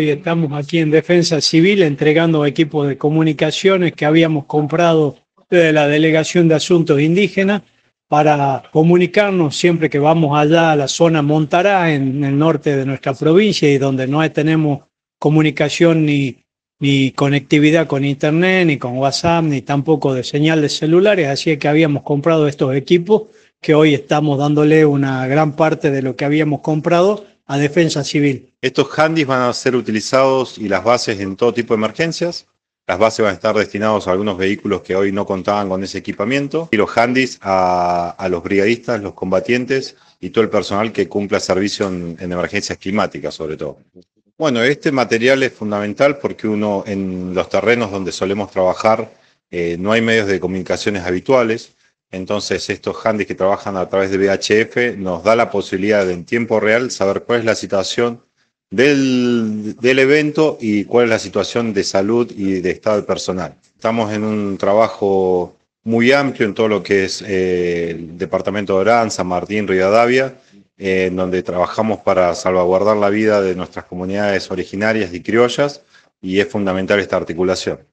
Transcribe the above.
Hoy estamos aquí en Defensa Civil entregando equipos de comunicaciones que habíamos comprado de la Delegación de Asuntos Indígenas para comunicarnos siempre que vamos allá a la zona Montará, en el norte de nuestra provincia, y donde no tenemos comunicación ni, ni conectividad con Internet, ni con WhatsApp, ni tampoco de señales celulares. Así que habíamos comprado estos equipos que hoy estamos dándole una gran parte de lo que habíamos comprado a defensa civil. Estos handys van a ser utilizados y las bases en todo tipo de emergencias. Las bases van a estar destinados a algunos vehículos que hoy no contaban con ese equipamiento y los handys a, los brigadistas, los combatientes y todo el personal que cumpla servicio en, emergencias climáticas sobre todo. Bueno, este material es fundamental porque uno en los terrenos donde solemos trabajar eh, no hay medios de comunicaciones habituales. Entonces, estos handys que trabajan a través de VHF nos da la posibilidad en tiempo real saber cuál es la situación del, evento y cuál es la situación de salud y de estado personal. Estamos en un trabajo muy amplio en todo lo que es eh, el departamento de Orán, San Martín, Rivadavia, eh, en donde trabajamos para salvaguardar la vida de nuestras comunidades originarias y criollas y es fundamental esta articulación.